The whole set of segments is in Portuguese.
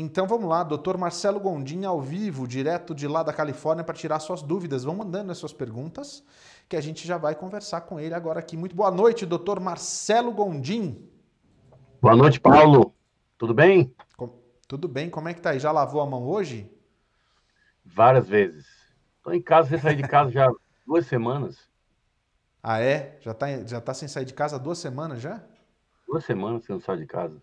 Então vamos lá, doutor Marcelo Gondim ao vivo, direto de lá da Califórnia, para tirar suas dúvidas. Vão mandando as suas perguntas, que a gente já vai conversar com ele agora aqui. Muito boa noite, doutor Marcelo Gondim. Boa noite, Paulo. Tudo bem? Com... Tudo bem, como é que tá aí? Já lavou a mão hoje? Várias vezes. Estou em casa, sem sair de casa já duas semanas. Ah, é? Já tá, já tá sem sair de casa duas semanas já? Duas semanas sem sair de casa.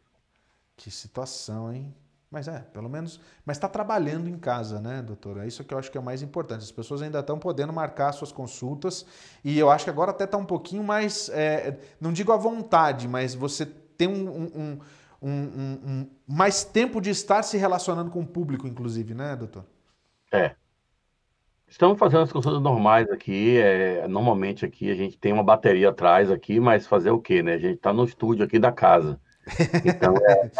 Que situação, hein? Mas é, pelo menos. Mas está trabalhando em casa, né, doutora? É isso que eu acho que é o mais importante. As pessoas ainda estão podendo marcar suas consultas e eu acho que agora até está um pouquinho mais. É, não digo à vontade, mas você tem um, um, um, mais tempo de estar se relacionando com o público, inclusive, né, doutor? É. Estamos fazendo as consultas normais aqui. É, normalmente aqui a gente tem uma bateria atrás aqui, mas fazer o quê, né? A gente está no estúdio aqui da casa. Então é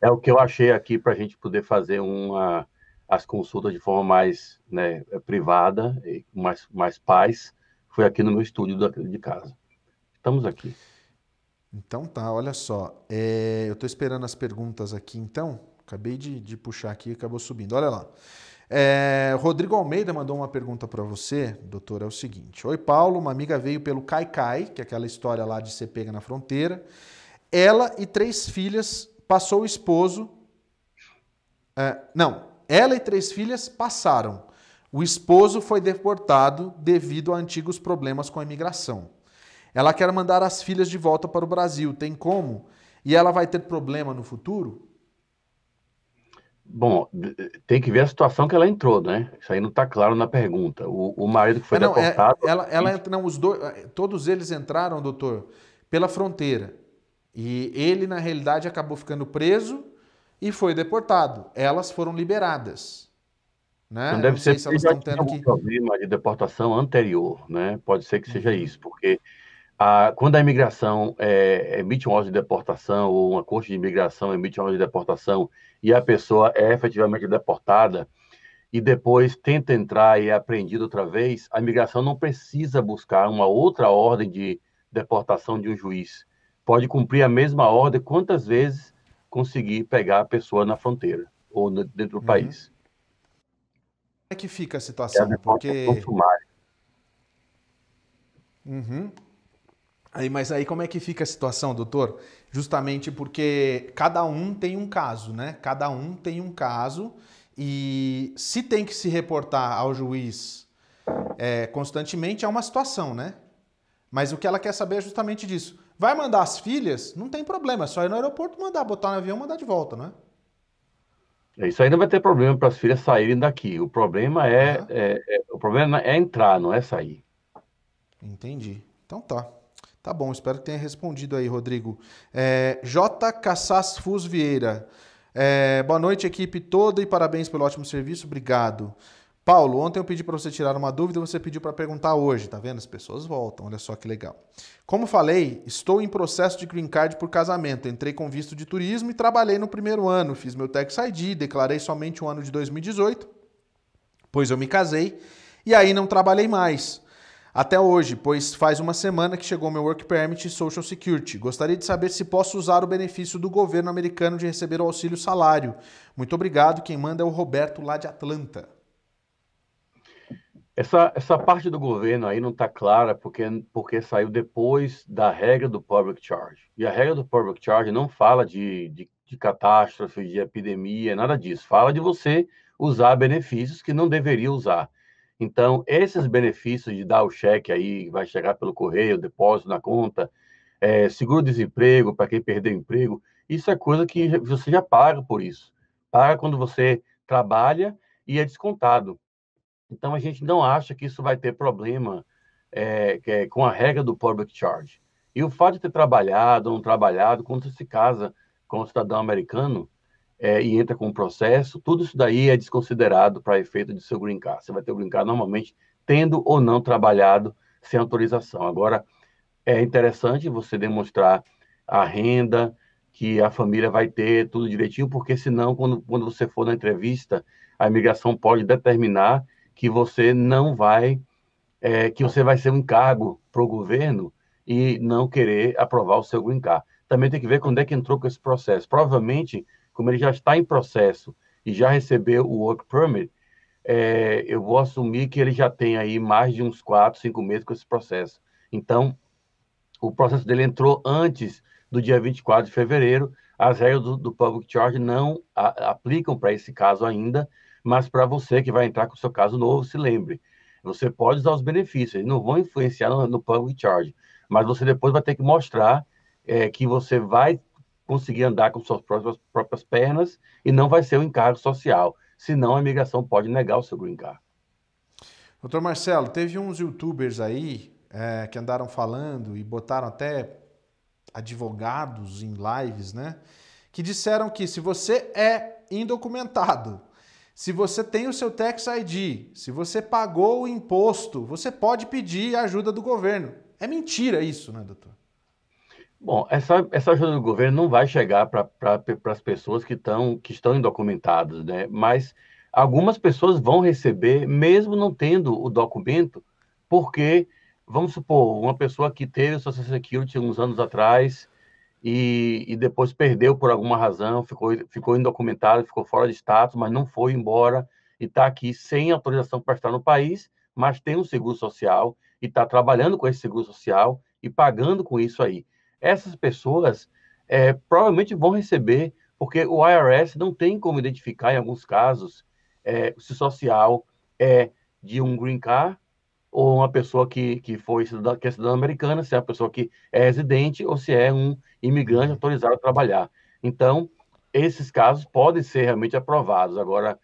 é o que eu achei aqui para a gente poder fazer uma, as consultas de forma mais né, privada, mais, mais paz, foi aqui no meu estúdio de casa. Estamos aqui. Então tá, olha só. É, eu estou esperando as perguntas aqui, então. Acabei de, de puxar aqui e acabou subindo. Olha lá. É, Rodrigo Almeida mandou uma pergunta para você, doutor. É o seguinte: Oi, Paulo. Uma amiga veio pelo Caicai, que é aquela história lá de ser pega na fronteira. Ela e três filhas passou o esposo. É, não, ela e três filhas passaram. O esposo foi deportado devido a antigos problemas com a imigração. Ela quer mandar as filhas de volta para o Brasil, tem como? E ela vai ter problema no futuro? Bom, tem que ver a situação que ela entrou, né? Isso aí não está claro na pergunta. O, o marido que foi é, não, é, deportado. É, ela, ela, não, os dois, é, todos eles entraram, doutor, pela fronteira. E ele, na realidade, acabou ficando preso e foi deportado. Elas foram liberadas. Né? Não deve Não ser se elas estão tendo que... problema de deportação anterior, né? Pode ser que uhum. seja isso, porque a, quando a imigração é, emite um ordem de deportação ou uma corte de imigração emite uma ordem de deportação e a pessoa é efetivamente deportada e depois tenta entrar e é apreendida outra vez, a imigração não precisa buscar uma outra ordem de deportação de um juiz pode cumprir a mesma ordem quantas vezes conseguir pegar a pessoa na fronteira ou dentro do uhum. país. Como é que fica a é situação? a Porque... É uhum. Aí, mas aí como é que fica a situação, doutor? Justamente porque cada um tem um caso, né? Cada um tem um caso e se tem que se reportar ao juiz é, constantemente é uma situação, né? Mas o que ela quer saber é justamente disso. Vai mandar as filhas? Não tem problema, é só ir no aeroporto mandar, botar no avião e mandar de volta, não é? é isso aí não vai ter problema para as filhas saírem daqui. O problema é, uhum. é, é, o problema é entrar, não é sair. Entendi. Então tá. Tá bom, espero que tenha respondido aí, Rodrigo. É, J. Cassas Fus Vieira. É, boa noite, equipe toda, e parabéns pelo ótimo serviço. Obrigado. Paulo, ontem eu pedi para você tirar uma dúvida, e você pediu para perguntar hoje, tá vendo? As pessoas voltam, olha só que legal. Como falei, estou em processo de green card por casamento. Entrei com visto de turismo e trabalhei no primeiro ano, fiz meu tax ID, declarei somente o ano de 2018, pois eu me casei e aí não trabalhei mais. Até hoje, pois faz uma semana que chegou meu Work Permit e Social Security. Gostaria de saber se posso usar o benefício do governo americano de receber o auxílio salário. Muito obrigado. Quem manda é o Roberto lá de Atlanta. Essa, essa parte do governo aí não está clara porque, porque saiu depois da regra do public charge. E a regra do public charge não fala de, de, de catástrofe, de epidemia, nada disso. Fala de você usar benefícios que não deveria usar. Então, esses benefícios de dar o cheque aí, vai chegar pelo correio, depósito na conta, é, seguro-desemprego para quem perdeu emprego, isso é coisa que você já paga por isso. Paga quando você trabalha e é descontado. Então, a gente não acha que isso vai ter problema é, é, com a regra do public charge. E o fato de ter trabalhado ou não trabalhado, quando você se casa com um cidadão americano é, e entra com um processo, tudo isso daí é desconsiderado para efeito de seu green card. Você vai ter o green card normalmente tendo ou não trabalhado sem autorização. Agora, é interessante você demonstrar a renda que a família vai ter, tudo direitinho, porque senão, quando, quando você for na entrevista, a imigração pode determinar que você não vai, é, que você vai ser um encargo para o governo e não querer aprovar o seu green card. Também tem que ver quando é que entrou com esse processo. Provavelmente, como ele já está em processo e já recebeu o work permit, é, eu vou assumir que ele já tem aí mais de uns quatro, cinco meses com esse processo. Então, o processo dele entrou antes do dia 24 de fevereiro. As regras do, do public charge não a, aplicam para esse caso ainda, mas para você que vai entrar com o seu caso novo, se lembre, você pode usar os benefícios, eles não vão influenciar no, no public charge, mas você depois vai ter que mostrar é, que você vai conseguir andar com suas próprias, próprias pernas e não vai ser um encargo social, senão a imigração pode negar o seu green card. Doutor Marcelo, teve uns youtubers aí é, que andaram falando e botaram até advogados em lives, né? Que disseram que se você é indocumentado se você tem o seu Tax ID, se você pagou o imposto, você pode pedir ajuda do governo. É mentira isso, né, doutor? Bom, essa, essa ajuda do governo não vai chegar para pra, as pessoas que, tão, que estão indocumentadas, né? Mas algumas pessoas vão receber, mesmo não tendo o documento, porque, vamos supor, uma pessoa que teve o Social Security uns anos atrás e, e, depois perdeu por alguma razão, ficou, ficou indocumentado, ficou fora de status, mas não foi embora e está aqui sem autorização para estar no país, mas tem um seguro social e está trabalhando com esse seguro social e pagando com isso aí. Essas pessoas é, provavelmente vão receber, porque o IRS não tem como identificar, em alguns casos, é, se social é de um green card ou uma pessoa que, que foi que é cidadã americana, se é uma pessoa que é residente ou se é um imigrante uhum. autorizado a trabalhar. Então, esses casos podem ser realmente aprovados. Agora,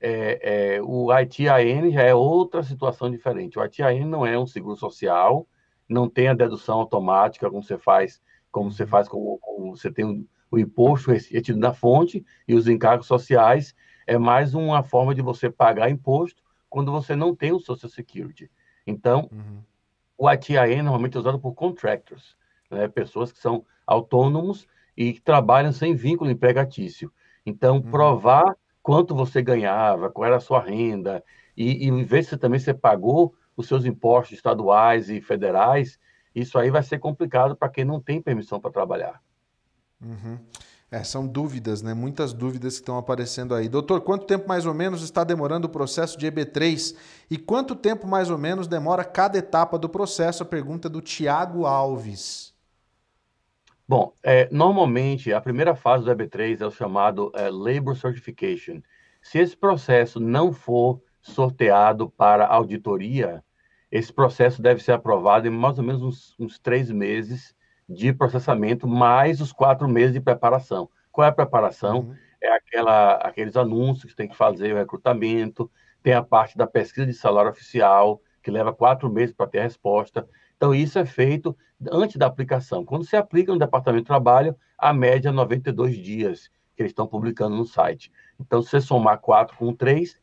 é, é, o ITAN já é outra situação diferente. O ITAN não é um seguro social, não tem a dedução automática como você faz, como você uhum. faz, como, como você tem o, o imposto retido na fonte e os encargos sociais. É mais uma forma de você pagar imposto quando você não tem o Social Security. Então, uhum. o ATIE normalmente é usado por contractors, né? pessoas que são autônomos e que trabalham sem vínculo empregatício. Então, uhum. provar quanto você ganhava, qual era a sua renda, e, e ver se também você pagou os seus impostos estaduais e federais, isso aí vai ser complicado para quem não tem permissão para trabalhar. Uhum. É, são dúvidas, né? Muitas dúvidas que estão aparecendo aí. Doutor, quanto tempo mais ou menos está demorando o processo de EB3? E quanto tempo mais ou menos demora cada etapa do processo? A pergunta do Tiago Alves. Bom, é, normalmente a primeira fase do EB3 é o chamado é, Labor Certification. Se esse processo não for sorteado para auditoria, esse processo deve ser aprovado em mais ou menos uns, uns três meses de processamento mais os quatro meses de preparação. Qual é a preparação? Uhum. É aquela, aqueles anúncios que tem que fazer, o recrutamento, tem a parte da pesquisa de salário oficial, que leva quatro meses para ter a resposta. Então, isso é feito antes da aplicação. Quando se aplica no Departamento de Trabalho, a média é 92 dias que eles estão publicando no site. Então, se você somar quatro com três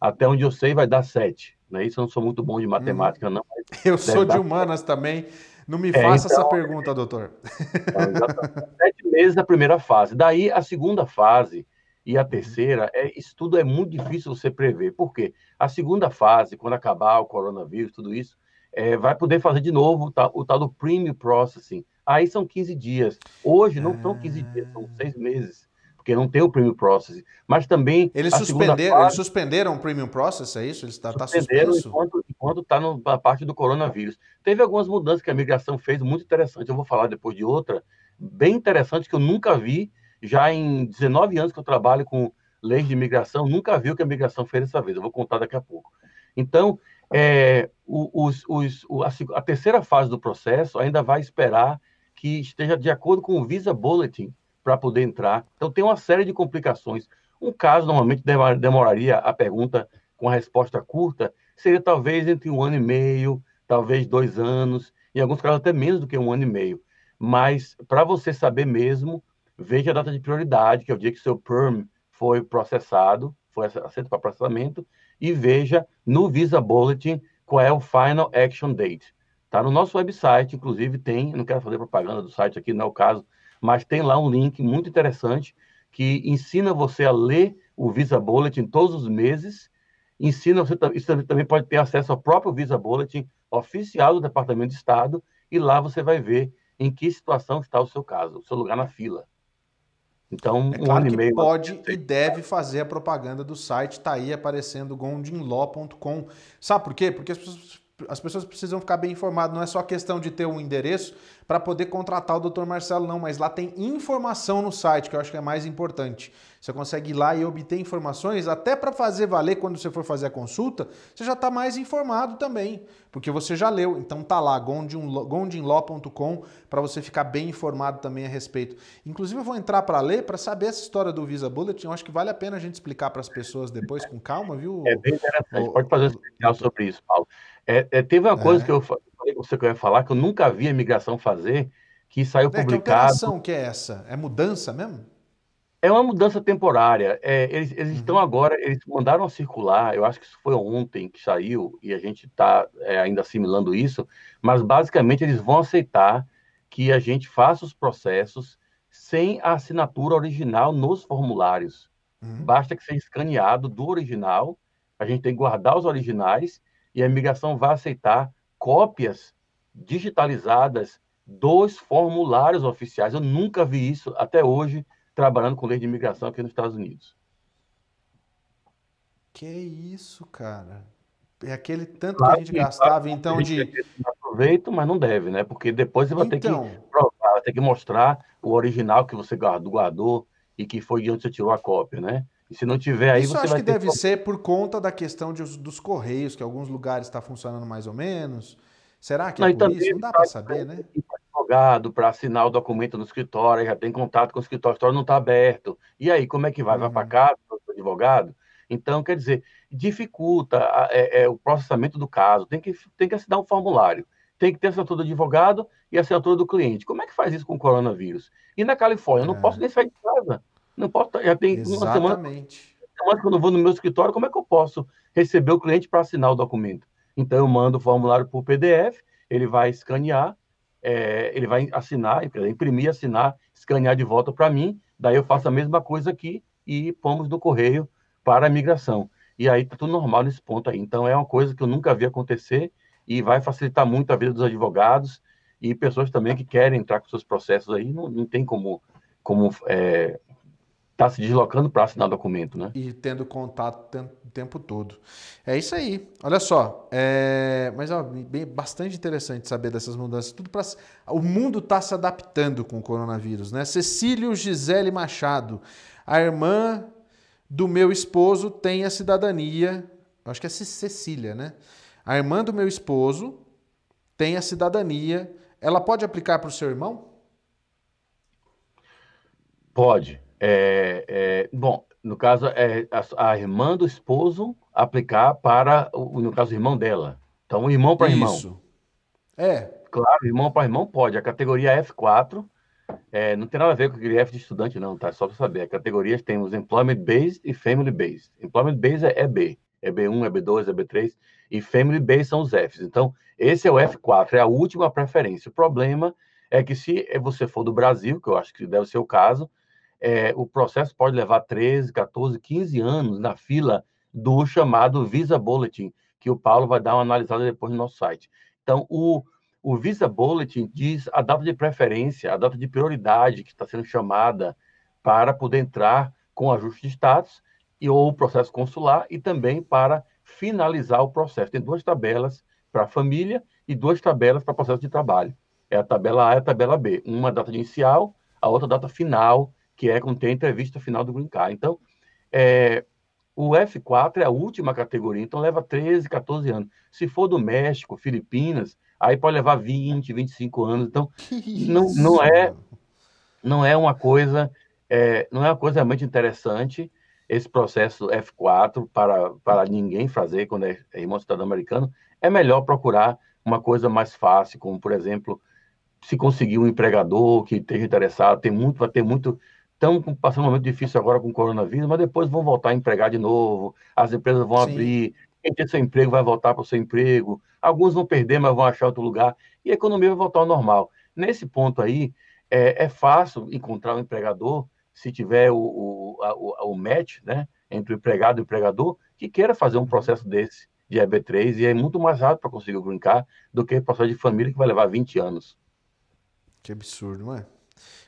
até onde eu sei vai dar sete. Né? Isso eu não sou muito bom de matemática, hum. não. Eu sou de humanas também. Não me é, faça então, essa pergunta, é, doutor. Então, sete meses da primeira fase. Daí a segunda fase e a terceira, é, isso tudo é muito difícil você prever. Por quê? A segunda fase, quando acabar o coronavírus, tudo isso, é, vai poder fazer de novo o tal, o tal do premium processing. Aí são 15 dias. Hoje não são 15 dias, são seis meses porque não tem o Premium Process. Mas também. Eles, suspenderam, fase, eles suspenderam o Premium Process, é isso? Eles está tá, tá suspenso? Enquanto está na parte do coronavírus. Teve algumas mudanças que a migração fez, muito interessante. Eu vou falar depois de outra, bem interessante, que eu nunca vi, já em 19 anos que eu trabalho com leis de migração, nunca vi o que a migração fez dessa vez. Eu vou contar daqui a pouco. Então, é, os, os, a, terceira fase do processo ainda vai esperar que esteja de acordo com o Visa Bulletin, para poder entrar. Então, tem uma série de complicações. Um caso, normalmente, demoraria a pergunta com a resposta curta, seria talvez entre um ano e meio, talvez dois anos, em alguns casos até menos do que um ano e meio. Mas, para você saber mesmo, veja a data de prioridade, que é o dia que seu PERM foi processado, foi aceito para processamento, e veja no Visa Bulletin qual é o Final Action Date. Está No nosso website, inclusive, tem, não quero fazer propaganda do site aqui, não é o caso, mas tem lá um link muito interessante que ensina você a ler o Visa Bulletin todos os meses, ensina você, você também pode ter acesso ao próprio Visa Bulletin oficial do Departamento de Estado, e lá você vai ver em que situação está o seu caso, o seu lugar na fila. Então, é um claro que pode é e deve fazer a propaganda do site, tá aí aparecendo gondinlaw.com. Sabe por quê? Porque as pessoas as pessoas precisam ficar bem informadas, não é só questão de ter um endereço para poder contratar o Dr. Marcelo, não, mas lá tem informação no site, que eu acho que é mais importante. Você consegue ir lá e obter informações, até para fazer valer quando você for fazer a consulta, você já está mais informado também, porque você já leu. Então tá lá, gondinlaw.com, para você ficar bem informado também a respeito. Inclusive eu vou entrar para ler, para saber essa história do Visa Bulletin, eu acho que vale a pena a gente explicar para as pessoas depois com calma, viu? É bem interessante, o, pode fazer um especial sobre isso, Paulo. É, é, teve uma coisa é. que eu falei você que eu ia falar, que eu nunca vi a imigração fazer, que saiu é, então, publicado. Que operação que é essa? É mudança mesmo? É uma mudança temporária. É, eles, eles uhum. estão agora, eles mandaram circular, eu acho que isso foi ontem que saiu, e a gente está é, ainda assimilando isso, mas basicamente eles vão aceitar que a gente faça os processos sem a assinatura original nos formulários. Uhum. Basta que seja escaneado do original, a gente tem que guardar os originais e a imigração vai aceitar cópias digitalizadas dos formulários oficiais. Eu nunca vi isso até hoje trabalhando com lei de imigração aqui nos Estados Unidos. Que isso, cara. É aquele tanto claro que a gente gastava, claro, então, de. Aproveito, mas não deve, né? Porque depois você vai então... ter que então. provar, vai ter que mostrar o original que você guardou, guardou e que foi de onde você tirou a cópia, né? E se não tiver aí, Isso você acho vai que deve que... ser por conta da questão de, dos correios, que alguns lugares está funcionando mais ou menos. Será que é não, é por isso? Não dá para saber, né? Advogado para assinar o documento no escritório, já tem contato com o escritório, o escritório não está aberto. E aí, como é que vai? Vai para uhum. casa, o advogado? Então, quer dizer, dificulta é, é, o processamento do caso. Tem que, tem que assinar um formulário. Tem que ter assinatura do advogado e assinatura do cliente. Como é que faz isso com o coronavírus? E na Califórnia, eu não é. posso nem sair de casa. Não posso, já tem Exatamente. uma semana, semana quando eu vou no meu escritório, como é que eu posso receber o cliente para assinar o documento? Então, eu mando o formulário por PDF, ele vai escanear, é, ele vai assinar, imprimir, assinar, escanear de volta para mim, daí eu faço a mesma coisa aqui e pomos no correio para a migração. E aí está tudo normal nesse ponto aí. Então, é uma coisa que eu nunca vi acontecer e vai facilitar muito a vida dos advogados e pessoas também que querem entrar com seus processos aí, não, não tem como, como é, está se deslocando para assinar documento, né? E tendo contato o tempo todo. É isso aí. Olha só, é... mas é bem, bastante interessante saber dessas mudanças. Tudo para o mundo está se adaptando com o coronavírus, né? Cecílio Gisele Machado, a irmã do meu esposo tem a cidadania, acho que é Cecília, né? A irmã do meu esposo tem a cidadania. Ela pode aplicar para o seu irmão? Pode é, é, bom, no caso, é a, a, irmã do esposo aplicar para, no caso, o irmão dela. Então, irmão para irmão. Isso. É. Claro, irmão para irmão pode. A categoria F4 é, não tem nada a ver com o F de estudante, não, tá? Só para saber. As categorias temos Employment Based e Family Based. Employment Based é EB. EB1, EB2, EB3. E Family Based são os Fs. Então, esse é o F4, é a última preferência. O problema é que se você for do Brasil, que eu acho que deve ser o caso, é, o processo pode levar 13, 14, 15 anos na fila do chamado Visa Bulletin, que o Paulo vai dar uma analisada depois no nosso site. Então, o, o Visa Bulletin diz a data de preferência, a data de prioridade que está sendo chamada para poder entrar com ajuste de status e, ou processo consular e também para finalizar o processo. Tem duas tabelas para a família e duas tabelas para processo de trabalho. É a tabela A e a tabela B. Uma data inicial, a outra data final que é contém a entrevista final do Green Card. Então, é, o F4 é a última categoria, então leva 13, 14 anos. Se for do México, Filipinas, aí pode levar 20, 25 anos. Então, não, não, é não é uma coisa é, não é uma coisa realmente interessante esse processo F4 para, para ninguém fazer quando é, é irmão cidadão americano. É melhor procurar uma coisa mais fácil, como, por exemplo, se conseguir um empregador que esteja interessado, tem muito, vai ter muito estão passando um momento difícil agora com o coronavírus, mas depois vão voltar a empregar de novo, as empresas vão Sim. abrir, quem tem seu emprego vai voltar para o seu emprego, alguns vão perder, mas vão achar outro lugar, e a economia vai voltar ao normal. Nesse ponto aí, é, é fácil encontrar um empregador, se tiver o, o, a, o match né, entre o empregado e o empregador, que queira fazer um processo desse de EB3, e é muito mais rápido para conseguir brincar do que processo de família que vai levar 20 anos. Que absurdo, não é?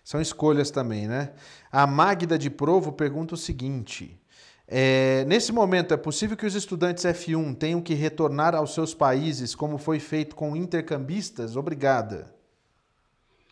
São escolhas também, né? A Magda de Provo pergunta o seguinte. É, nesse momento, é possível que os estudantes F1 tenham que retornar aos seus países, como foi feito com intercambistas? Obrigada.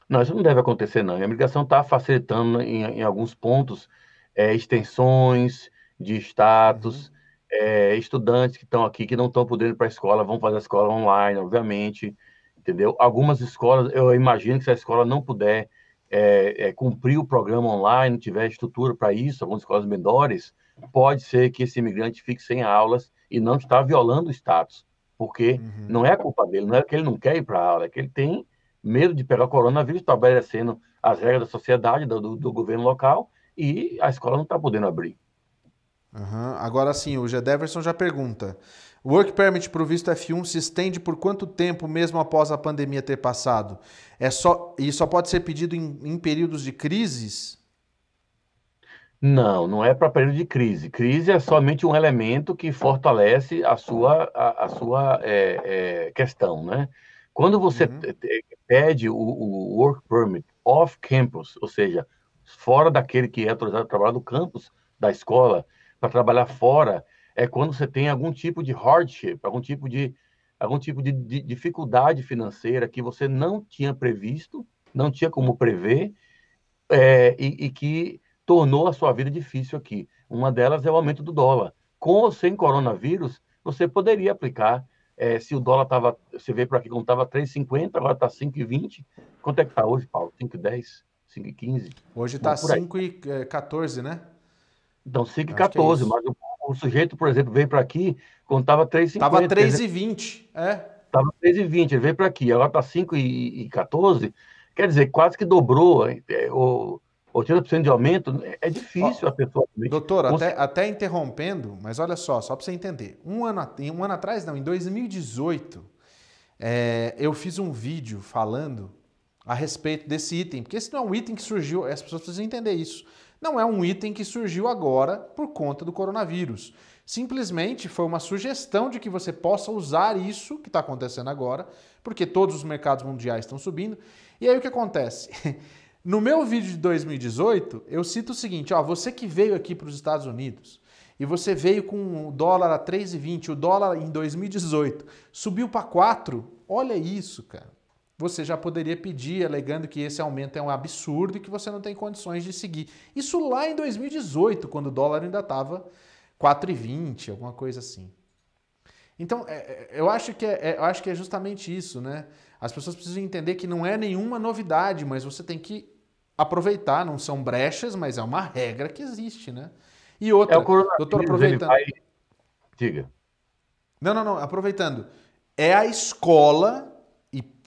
Não, isso não deve acontecer, não. A imigração está facilitando em, em, alguns pontos é, extensões de status. Uhum. É, estudantes que estão aqui, que não estão podendo ir para a escola, vão fazer a escola online, obviamente. Entendeu? Algumas escolas, eu imagino que se a escola não puder é, é, cumprir o programa online, não tiver estrutura para isso, algumas escolas menores, pode ser que esse imigrante fique sem aulas e não está violando o status, porque uhum. não é a culpa dele, não é que ele não quer ir para a aula, é que ele tem medo de pegar o coronavírus, estabelecendo tá as regras da sociedade, do, do governo local, e a escola não está podendo abrir. Uhum. Agora sim, o Gedeverson já pergunta: o Work Permit para o visto F1 se estende por quanto tempo mesmo após a pandemia ter passado? É só, e só pode ser pedido em, em períodos de crises? Não, não é para período de crise. Crise é somente um elemento que fortalece a sua, a, a sua é, é, questão, né? Quando você uhum. pede o, o, Work Permit off campus, ou seja, fora daquele que é autorizado a trabalhar no campus da escola, para trabalhar fora, é quando você tem algum tipo de hardship, algum tipo de, algum tipo de, de dificuldade financeira que você não tinha previsto, não tinha como prever, é, e, e, que tornou a sua vida difícil aqui. Uma delas é o aumento do dólar. Com ou sem coronavírus, você poderia aplicar. É, se o dólar estava, você vê para aqui como estava 3,50, agora está 5,20. Quanto é que está hoje, Paulo? 5,10? 5,15? Hoje está 5,14, né? Então, 5,14, é mas o o sujeito, por exemplo, veio para aqui, contava 3,50. Tava 3,20, é. Tava 3,20, ele veio para aqui, agora tá 5,14, quer dizer, quase que dobrou, é, ou 80% de aumento, é difícil Ó, a pessoa... Doutor, até, até interrompendo, mas olha só, só para você entender, um ano, um ano atrás, não, em 2018, é, eu fiz um vídeo falando a respeito desse item, porque esse não é um item que surgiu, as pessoas precisam entender isso não é um item que surgiu agora por conta do coronavírus. Simplesmente foi uma sugestão de que você possa usar isso que está acontecendo agora, porque todos os mercados mundiais estão subindo. E aí o que acontece? No meu vídeo de 2018, eu cito o seguinte: ó, você que veio aqui para os Estados Unidos e você veio com o dólar a 3,20, o dólar em 2018 subiu para 4, olha isso, cara você já poderia pedir, alegando que esse aumento é um absurdo e que você não tem condições de seguir. Isso lá em 2018, quando o dólar ainda estava 4,20, alguma coisa assim. Então, é, é, eu acho, que é, é, eu acho que é justamente isso, né? As pessoas precisam entender que não é nenhuma novidade, mas você tem que aproveitar, não são brechas, mas é uma regra que existe, né? E outra, é doutor, aproveitando. Vai... Diga. Não, não, não, aproveitando. É a escola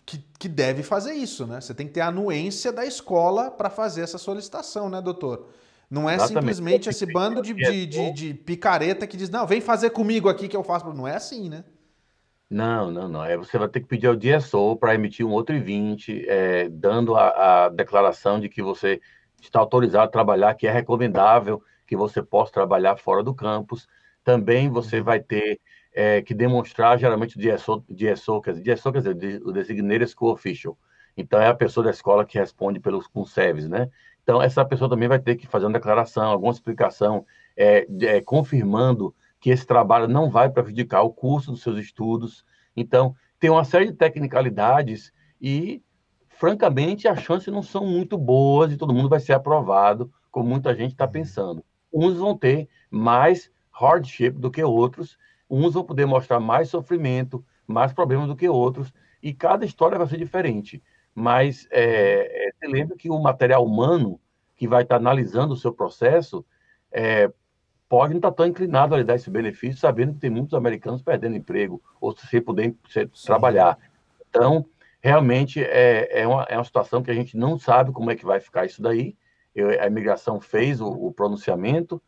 que, que deve fazer isso, né? Você tem que ter a anuência da escola para fazer essa solicitação, né, doutor? Não é Exatamente. simplesmente esse bando de, de, de, é, é. de, picareta que diz, não, vem fazer comigo aqui que eu faço. Não é assim, né? Não, não, não. É, você vai ter que pedir ao DSO para emitir um outro 20, é, dando a, a, declaração de que você está autorizado a trabalhar, que é recomendável que você possa trabalhar fora do campus. Também você uhum. vai ter é, que demonstrar geralmente o DSO, quer dizer, DSO, quer dizer, o Designated School Official. Então, é a pessoa da escola que responde pelos conserves, né? Então, essa pessoa também vai ter que fazer uma declaração, alguma explicação, é, é, confirmando que esse trabalho não vai prejudicar o curso dos seus estudos. Então, tem uma série de tecnicalidades e, francamente, as chances não são muito boas e todo mundo vai ser aprovado, como muita gente está uhum. pensando. Uns vão ter mais hardship do que outros, Uns vão poder mostrar mais sofrimento, mais problemas do que outros, e cada história vai ser diferente. Mas é, é, lembra que o material humano que vai estar analisando o seu processo é, pode não estar tão inclinado a lhe dar esse benefício, sabendo que tem muitos americanos perdendo emprego ou se podendo trabalhar. Então, realmente é, é, uma, é uma situação que a gente não sabe como é que vai ficar isso daí. Eu, a imigração fez o, o pronunciamento,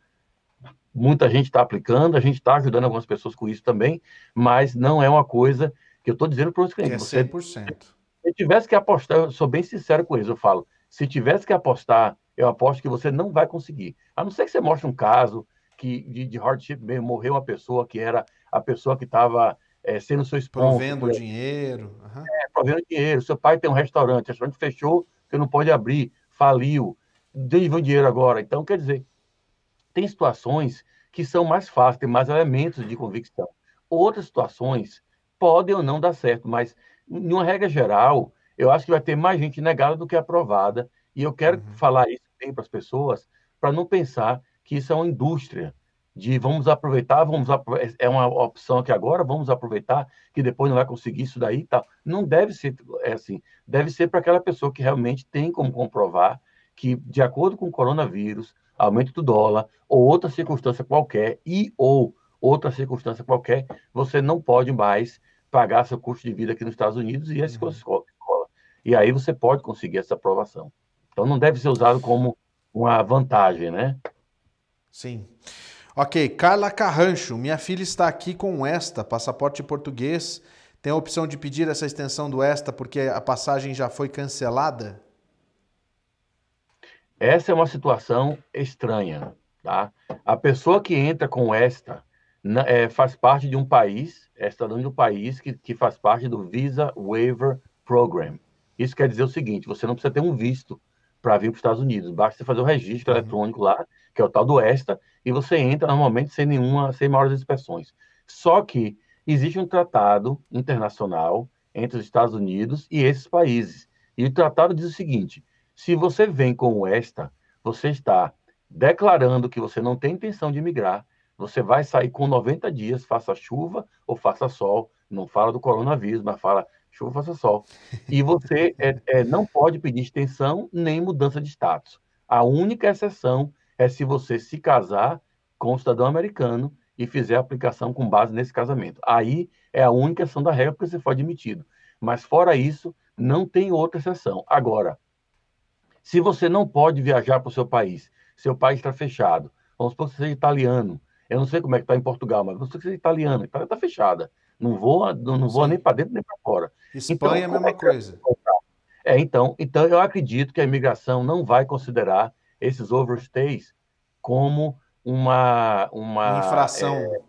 muita gente está aplicando, a gente está ajudando algumas pessoas com isso também, mas não é uma coisa que eu estou dizendo para os clientes. É 100%. Você, se tivesse que apostar, eu sou bem sincero com isso, eu falo, se tivesse que apostar, eu aposto que você não vai conseguir. A não ser que você mostre um caso que de, de hardship mesmo, morreu uma pessoa que era a pessoa que estava é, eh, sendo seu esposo. Provendo dinheiro. Uhum. É, provendo dinheiro. Seu pai tem um restaurante, o restaurante fechou, você não pode abrir, faliu, o dinheiro agora. Então, quer dizer, tem situações que são mais fáceis, tem mais elementos de convicção. Outras situações podem ou não dar certo, mas, em uma regra geral, eu acho que vai ter mais gente negada do que aprovada. E eu quero uhum. falar isso bem para as pessoas, para não pensar que isso é uma indústria de vamos aproveitar, vamos aproveitar, é, é uma opção que agora vamos aproveitar, que depois não vai conseguir isso daí e tal. Não deve ser é assim, deve ser para aquela pessoa que realmente tem como comprovar que, de acordo com o coronavírus, aumento do dólar ou outra circunstância qualquer e ou outra circunstância qualquer, você não pode mais pagar seu custo de vida aqui nos Estados Unidos e esse uhum. escola. E aí você pode conseguir essa aprovação. Então não deve ser usado como uma vantagem, né? Sim. Ok, Carla Carrancho, minha filha está aqui com esta, passaporte português. Tem a opção de pedir essa extensão do esta porque a passagem já foi cancelada? Essa é uma situação estranha, tá? A pessoa que entra com esta é, faz parte de um país, é cidadão de um país que, que faz parte do Visa Waiver Program. Isso quer dizer o seguinte: você não precisa ter um visto para vir para os Estados Unidos, basta você fazer o registro uhum. eletrônico lá, que é o tal do ESTA, e você entra normalmente sem nenhuma, sem maiores inspeções. Só que existe um tratado internacional entre os Estados Unidos e esses países. E o tratado diz o seguinte: se você vem com esta, você está declarando que você não tem intenção de migrar, você vai sair com 90 dias, faça chuva ou faça sol. Não fala do coronavírus, mas fala chuva, faça sol. E você é, é, não pode pedir extensão nem mudança de status. A única exceção é se você se casar com um cidadão americano e fizer a aplicação com base nesse casamento. Aí é a única exceção da regra, porque você foi admitido. Mas fora isso, não tem outra exceção. Agora, se você não pode viajar para o seu país, seu país está fechado, vamos supor que você seja italiano, eu não sei como é que está em Portugal, mas vamos supor que seja italiano, Itália está fechada, não voa, não, não voa nem para dentro nem para fora. Então, Espanha então, é a é mesma é coisa. É, então, então eu acredito que a imigração não vai considerar esses overstays como uma uma infração, é,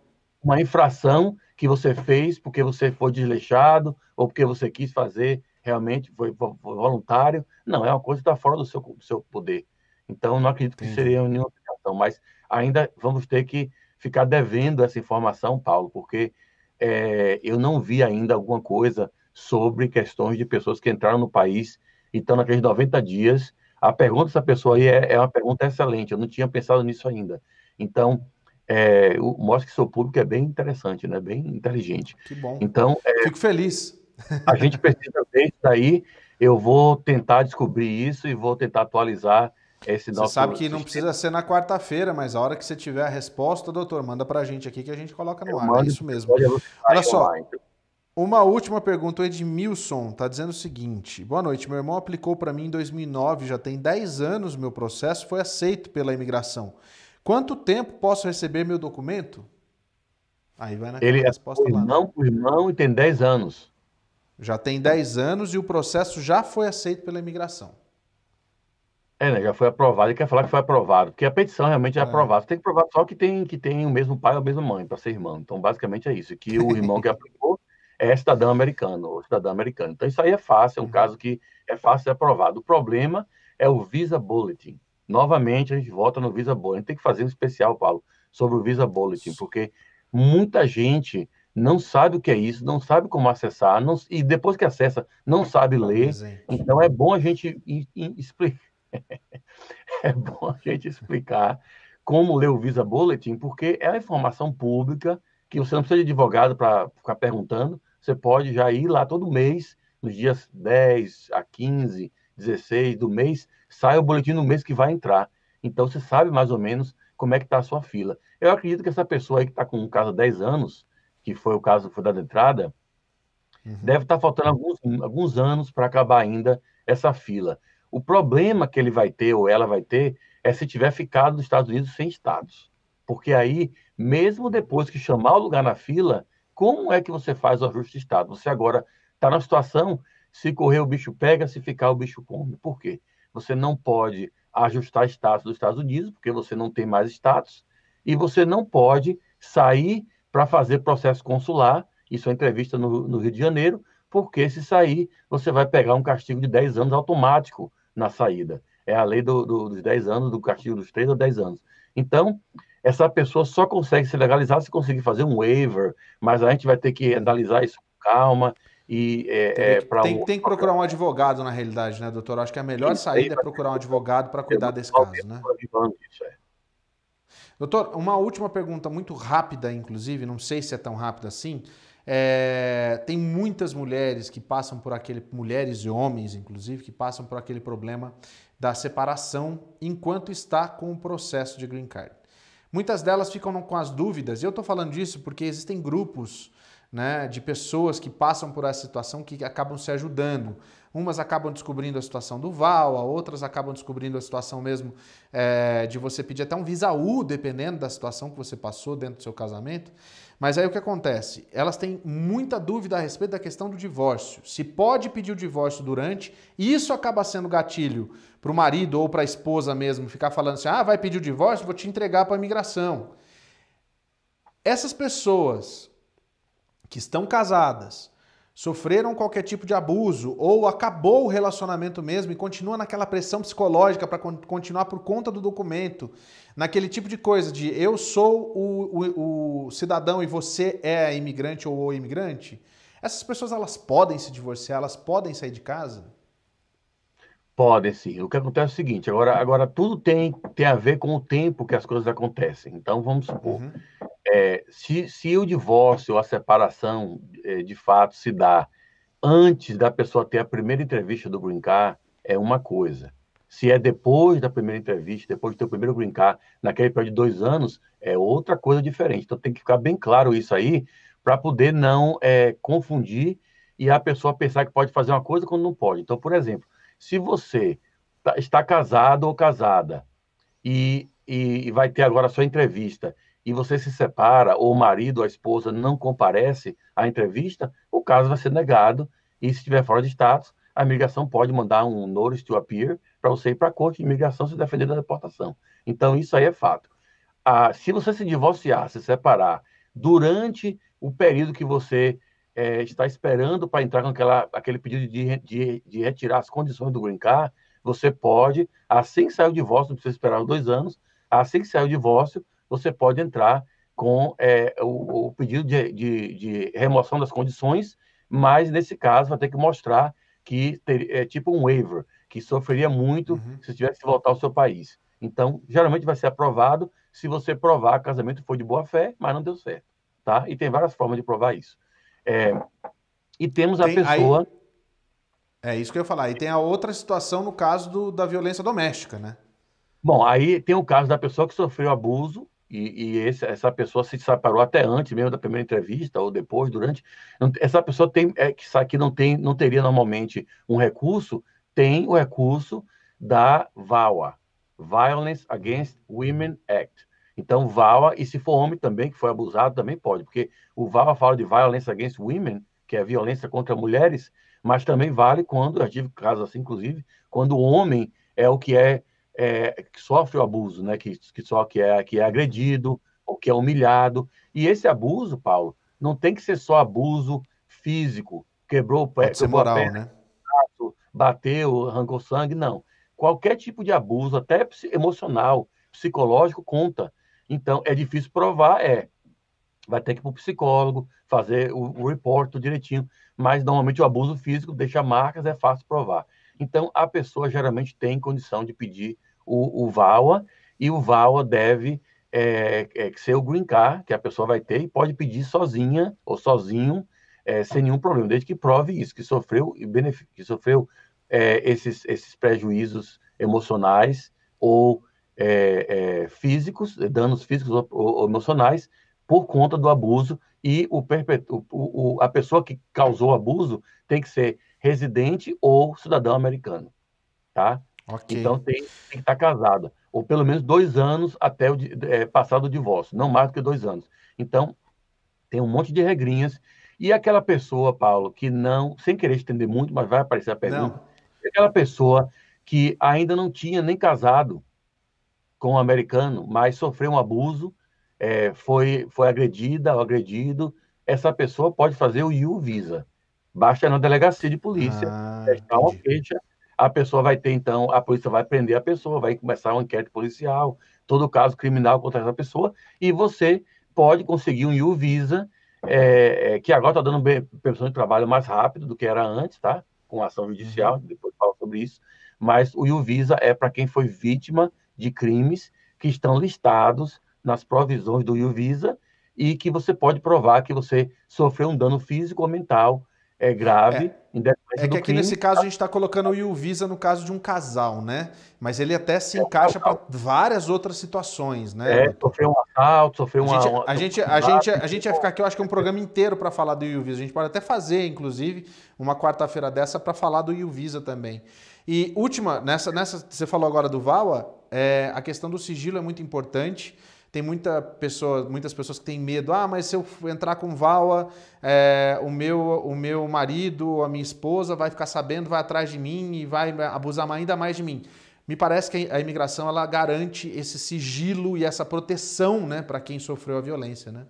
uma infração que você fez porque você foi desleixado ou porque você quis fazer realmente foi voluntário. Não, é uma coisa que está fora do seu, do seu poder. Então, não acredito que seria nenhuma aplicação, mas ainda vamos ter que ficar devendo essa informação, Paulo, porque é, eu não vi ainda alguma coisa sobre questões de pessoas que entraram no país e estão naqueles 90 dias. A pergunta dessa pessoa aí é, é uma pergunta excelente, eu não tinha pensado nisso ainda. Então, é, mostra que seu público é bem interessante, né? bem inteligente. Que bom. Então, é Fico feliz. A gente precisa ver isso daí. Eu vou tentar descobrir isso e vou tentar atualizar esse nosso. Você sabe que sistema. não precisa ser na quarta-feira, mas a hora que você tiver a resposta, doutor, manda para a gente aqui que a gente coloca no eu ar. É mando, é isso mesmo. Olha só. Então. Uma última pergunta, o Edmilson está dizendo o seguinte: Boa noite, meu irmão aplicou para mim em 2009, já tem 10 anos meu processo, foi aceito pela imigração. Quanto tempo posso receber meu documento? Aí vai na é resposta é lá. Né? Irmão, né? irmão e tem 10 anos. Já tem 10 anos e o processo já foi aceito pela imigração. É, né? Já foi aprovado. Ele quer falar que foi aprovado, porque a petição realmente é, é. aprovada. Você tem que provar só que tem, que tem o mesmo pai ou a mesma mãe para ser irmão. Então, basicamente é isso. Que o irmão que aplicou é cidadão americano ou cidadão americano. Então, isso aí é fácil, é um uhum. caso que é fácil de aprovado. O problema é o Visa Bulletin. Novamente, a gente volta no Visa Bulletin. Tem que fazer um especial, Paulo, sobre o Visa Bulletin, porque muita gente não sabe o que é isso, não sabe como acessar, não, e depois que acessa, não sabe tá ler. Então é bom a gente explicar. é bom a gente explicar como ler o Visa Bulletin, porque é a informação pública que você não precisa de advogado para ficar perguntando. Você pode já ir lá todo mês, nos dias 10 a 15, 16 do mês, sai o boletim no mês que vai entrar. Então você sabe mais ou menos como é que está a sua fila. Eu acredito que essa pessoa aí que está com um caso há 10 anos, que foi o caso que foi dado entrada, uhum. deve estar tá faltando uhum. alguns, alguns anos para acabar ainda essa fila. O problema que ele vai ter ou ela vai ter é se tiver ficado nos Estados Unidos sem estados. Porque aí, mesmo depois que chamar o lugar na fila, como é que você faz o ajuste de estado? Você agora está na situação, se correr o bicho pega, se ficar o bicho come. Por quê? Você não pode ajustar status dos Estados Unidos, porque você não tem mais status, e você não pode sair para fazer processo consular, isso é entrevista no, no, Rio de Janeiro, porque se sair, você vai pegar um castigo de 10 anos automático na saída. É a lei do, do, dos 10 anos, do castigo dos 3 ou 10 anos. Então, essa pessoa só consegue se legalizar se conseguir fazer um waiver, mas a gente vai ter que analisar isso com calma. E, é, tem, é, que, tem, um... tem, que procurar um advogado, na realidade, né, doutor? Acho que a melhor saída é procurar um advogado para cuidar desse caso, né? Isso, é. Doutor, uma última pergunta muito rápida, inclusive, não sei se é tão rápida assim. É, tem muitas mulheres que passam por aquele, mulheres e homens, inclusive, que passam por aquele problema da separação enquanto está com o processo de green card. Muitas delas ficam com as dúvidas, e eu estou falando disso porque existem grupos né, de pessoas que passam por essa situação que acabam se ajudando. Umas acabam descobrindo a situação do VAL, outras acabam descobrindo a situação mesmo é, de você pedir até um visa U, dependendo da situação que você passou dentro do seu casamento. Mas aí o que acontece? Elas têm muita dúvida a respeito da questão do divórcio. Se pode pedir o divórcio durante, E isso acaba sendo gatilho para o marido ou para a esposa mesmo ficar falando assim: ah, vai pedir o divórcio, vou te entregar para a imigração. Essas pessoas que estão casadas, sofreram qualquer tipo de abuso ou acabou o relacionamento mesmo e continua naquela pressão psicológica para continuar por conta do documento, naquele tipo de coisa de eu sou o, o, o cidadão e você é imigrante ou o imigrante, essas pessoas elas podem se divorciar, elas podem sair de casa? Podem sim. O que acontece é o seguinte: agora, agora tudo tem, tem a ver com o tempo que as coisas acontecem. Então vamos supor. Uhum é, se, se o divórcio ou a separação é, de fato se dá antes da pessoa ter a primeira entrevista do brincar é uma coisa. Se é depois da primeira entrevista, depois do teu primeiro brincar naquele período de dois anos, é outra coisa diferente. Então tem que ficar bem claro isso aí, para poder não é, confundir e a pessoa pensar que pode fazer uma coisa quando não pode. Então, por exemplo, se você tá, está casado ou casada e, e, e vai ter agora a sua entrevista e você se separa, ou o marido, ou a esposa não comparece à entrevista, o caso vai ser negado e se estiver fora de status, a imigração pode mandar um notice to appear para você ir para a corte de imigração se defender da deportação. Então, isso aí é fato. Ah, se você se divorciar, se separar, durante o período que você é, está esperando para entrar com aquela, aquele pedido de, de, de, retirar as condições do green card, você pode, assim que sair o divórcio, não precisa esperar os dois anos, assim que sair o divórcio, você pode entrar com é, o, o, pedido de, de, de, remoção das condições, mas nesse caso vai ter que mostrar que ter, é tipo um waiver, que sofreria muito uhum. se tivesse que voltar ao seu país. Então, geralmente vai ser aprovado se você provar que o casamento foi de boa fé, mas não deu certo, tá? E tem várias formas de provar isso. É, e temos a tem, pessoa... Aí... É isso que eu ia falar. E tem a outra situação no caso do, da violência doméstica, né? Bom, aí tem o caso da pessoa que sofreu abuso e, e esse, essa pessoa se separou até antes mesmo da primeira entrevista ou depois, durante. Essa pessoa tem é, que que não tem, não teria normalmente um recurso, tem o recurso da VAWA, Violence Against Women Act. Então, VAWA, e se for homem também, que foi abusado, também pode, porque o VAWA fala de Violence Against Women, que é violência contra mulheres, mas também vale quando, eu tive casos assim, inclusive, quando o homem é o que é é, que sofre o abuso, né? Que, que só que é, que é agredido ou que é humilhado. E esse abuso, Paulo, não tem que ser só abuso físico, quebrou o pé, Pode ser moral, perna, né? bateu, arrancou sangue, não. Qualquer tipo de abuso, até emocional, psicológico, conta. Então, é difícil provar, é. Vai ter que ir para o psicólogo, fazer o, o direitinho. Mas, normalmente, o abuso físico deixa marcas, é fácil provar. Então, a pessoa geralmente tem condição de pedir o, o VAWA, e o VAWA deve é, é, ser o green card que a pessoa vai ter e pode pedir sozinha ou sozinho, é, sem nenhum problema, desde que prove isso, que sofreu, que sofreu é, esses, esses prejuízos emocionais ou é, é, físicos, danos físicos ou, ou, emocionais, por conta do abuso e o, o, o a pessoa que causou o abuso tem que ser residente ou cidadão americano, tá? Okay. Então tem, tem, que estar casado ou pelo menos dois anos até o é, passado o divórcio, não mais do que dois anos. Então tem um monte de regrinhas e aquela pessoa, Paulo, que não, sem querer estender muito, mas vai aparecer a pergunta, não. aquela pessoa que ainda não tinha nem casado com um americano, mas sofreu um abuso, é, foi foi agredida ou agredido, essa pessoa pode fazer o U visa Basta ir na delegacia de polícia, ah, uma queixa, a pessoa vai ter, então, a polícia vai prender a pessoa, vai começar um inquérito policial, todo caso criminal contra essa pessoa, e você pode conseguir um U-Visa, é, é, que agora está dando permissão de trabalho mais rápido do que era antes, tá? Com ação uhum. judicial, depois falo sobre isso. Mas o U-Visa é para quem foi vítima de crimes que estão listados nas provisões do U-Visa e que você pode provar que você sofreu um dano físico ou mental é grave, é. É que aqui nesse caso a gente está colocando o Visa no caso de um casal, né? Mas ele até se é encaixa para várias outras situações, né? É, sofreu um assalto, sofreu uma. A gente, a gente, a gente, ia ficar aqui, eu acho que é um programa inteiro para falar do Visa. A gente pode até fazer, inclusive, uma quarta-feira dessa para falar do Visa também. E última, nessa, nessa, você falou agora do VAWA, é, a questão do sigilo é muito importante. Tem muita pessoa, muitas pessoas que têm medo. Ah, mas se eu entrar com vala, é, eh, o, meu, o meu marido, a minha esposa vai ficar sabendo, vai atrás de mim e vai abusar ainda mais de mim. Me parece que a imigração ela garante esse sigilo e essa proteção né, para quem sofreu a violência, né?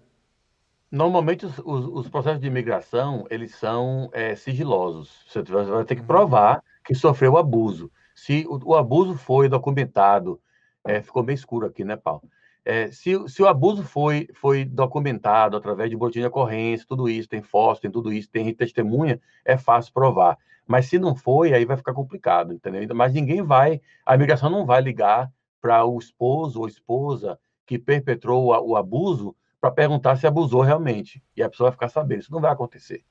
Normalmente os, os, os, processos de imigração eles são é, sigilosos. Você vai ter que uhum. provar que sofreu abuso. Se o, o abuso foi documentado, é, ficou meio escuro aqui, né, Paulo? É, se, se, o abuso foi, foi documentado através de boletim de ocorrência, tudo isso, tem fósforo, tem tudo isso, tem testemunha, é fácil provar. Mas se não foi, aí vai ficar complicado, entendeu? Mas ninguém vai, a imigração não vai ligar para o esposo ou esposa que perpetrou o, o abuso para perguntar se abusou realmente. E a pessoa vai ficar sabendo. Isso não vai acontecer.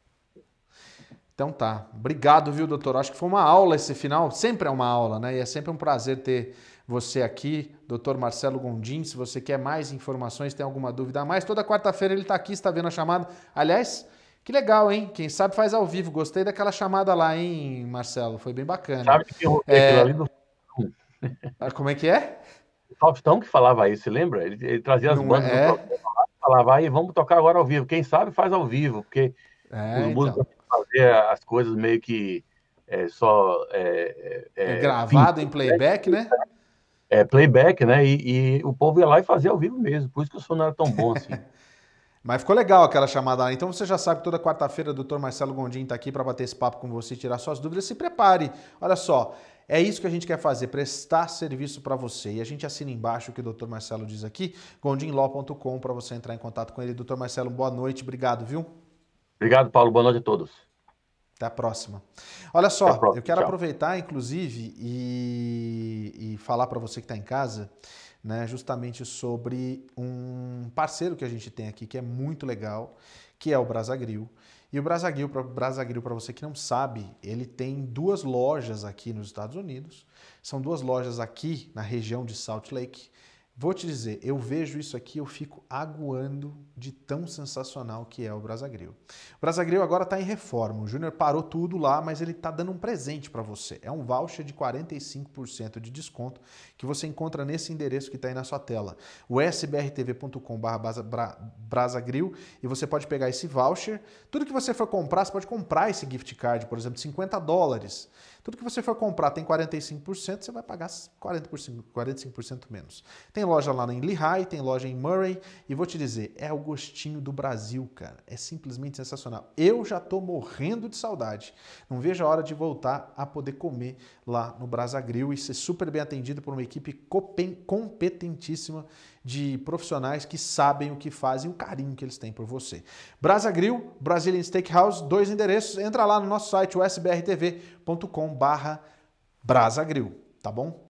Então tá. Obrigado, viu, doutor? Acho que foi uma aula esse final. Sempre é uma aula, né? E é sempre um prazer ter você aqui, Dr. Marcelo Gondim. Se você quer mais informações, tem alguma dúvida a mais, toda quarta-feira ele está aqui, está vendo a chamada. Aliás, que legal, hein? Quem sabe faz ao vivo. Gostei daquela chamada lá, hein, Marcelo? Foi bem bacana. Sabe que eu é... ali no... Ah, como é que é? O Faustão que falava isso, você lembra? Ele, ele trazia as Não bandas é... falava, aí vamos tocar agora ao vivo. Quem sabe faz ao vivo, porque é, os então. músicos fazer as coisas meio que é, só... É, é, é, é gravado fim, em playback, né? né? é, playback, né? E, e, o povo ia lá e fazia ao vivo mesmo, por isso que o som não era tão bom assim. Mas ficou legal aquela chamada lá. Então você já sabe, que toda quarta-feira o doutor Marcelo Gondim está aqui para bater esse papo com você, tirar suas dúvidas. Se prepare. Olha só, é isso que a gente quer fazer, prestar serviço para você. E a gente assina embaixo o que o doutor Marcelo diz aqui, gondinlaw.com, para você entrar em contato com ele. Doutor Marcelo, boa noite, obrigado, viu? Obrigado, Paulo. Boa noite a todos. Até a próxima. Olha só, próxima, eu quero tchau. aproveitar, inclusive, e, e falar para você que está em casa, né, justamente sobre um parceiro que a gente tem aqui que é muito legal, que é o Brasagril. E o Brasagril, para você que não sabe, ele tem duas lojas aqui nos Estados Unidos. São duas lojas aqui na região de Salt Lake. Vou te dizer, eu vejo isso aqui, eu fico aguando de tão sensacional que é o Brasagril. O Brasagril agora está em reforma. O Júnior parou tudo lá, mas ele está dando um presente para você. É um voucher de 45% de desconto que você encontra nesse endereço que está aí na sua tela, o sbrtv.com/brasagril, e você pode pegar esse voucher. Tudo que você for comprar, você pode comprar esse gift card, por exemplo, 50 dólares. Tudo que você for comprar tem 45%, você vai pagar 40%, 45% menos. Tem loja lá em Lehigh, tem loja em Murray, e vou te dizer, é o gostinho do Brasil, cara. É simplesmente sensacional. Eu já estou morrendo de saudade. Não vejo a hora de voltar a poder comer lá no Brasagril Grill e ser super bem atendido por uma equipe competentíssima de profissionais que sabem o que fazem, o carinho que eles têm por você. Brasa Grill, Brazilian Steakhouse, dois endereços. Entra lá no nosso site, usbrtv.com.br Brasa Grill, tá bom?